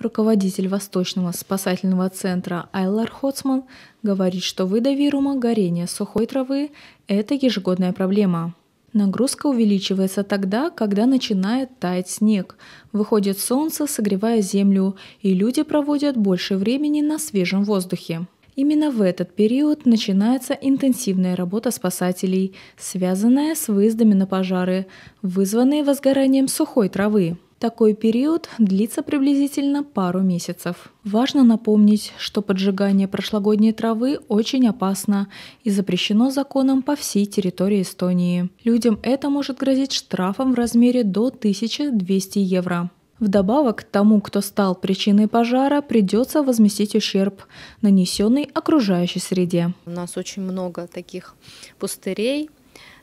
Руководитель Восточного спасательного центра Айлар Хоцман говорит, что выда вирума горения сухой травы – это ежегодная проблема. Нагрузка увеличивается тогда, когда начинает таять снег, выходит солнце, согревая землю, и люди проводят больше времени на свежем воздухе. Именно в этот период начинается интенсивная работа спасателей, связанная с выездами на пожары, вызванные возгоранием сухой травы. Такой период длится приблизительно пару месяцев. Важно напомнить, что поджигание прошлогодней травы очень опасно и запрещено законом по всей территории Эстонии. Людям это может грозить штрафом в размере до 1200 евро. Вдобавок, тому, кто стал причиной пожара, придется возместить ущерб, нанесенный окружающей среде. У нас очень много таких пустырей,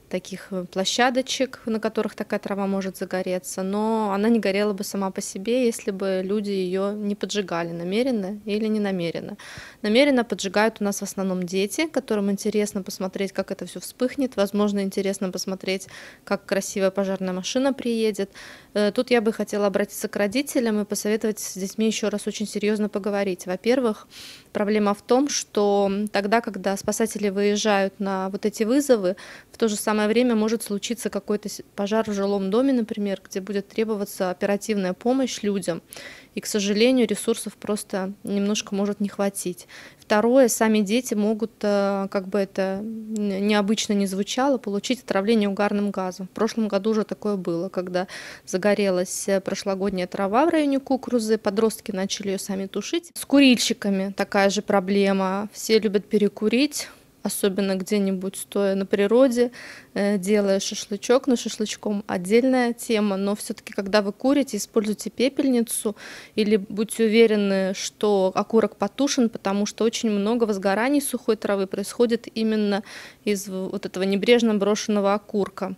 таких э, площадочек, на которых такая трава может загореться, но она не горела бы сама по себе, если бы люди ее не поджигали намеренно или не намеренно. Намеренно поджигают у нас в основном дети, которым интересно посмотреть, как это все вспыхнет, возможно, интересно посмотреть, как красивая пожарная машина приедет. Э, тут я бы хотела обратиться к родителям и посоветовать с детьми еще раз очень серьезно поговорить. Во-первых, проблема в том, что тогда, когда спасатели выезжают на вот эти вызовы, в то же самое самое время может случиться какой-то пожар в жилом доме, например, где будет требоваться оперативная помощь людям. И, к сожалению, ресурсов просто немножко может не хватить. Второе, сами дети могут, э, как бы это необычно не звучало, получить отравление угарным газом. В прошлом году уже такое было, когда загорелась э, прошлогодняя трава в районе кукурузы, подростки начали ее сами тушить. С курильщиками такая же проблема. Все любят перекурить, особенно где-нибудь стоя на природе, э, делая шашлычок, но шашлычком отдельная тема, но все-таки, когда вы курите, используйте пепельницу или будьте уверены, что окурок потушен, потому что очень много возгораний сухой травы происходит именно из вот этого небрежно брошенного окурка.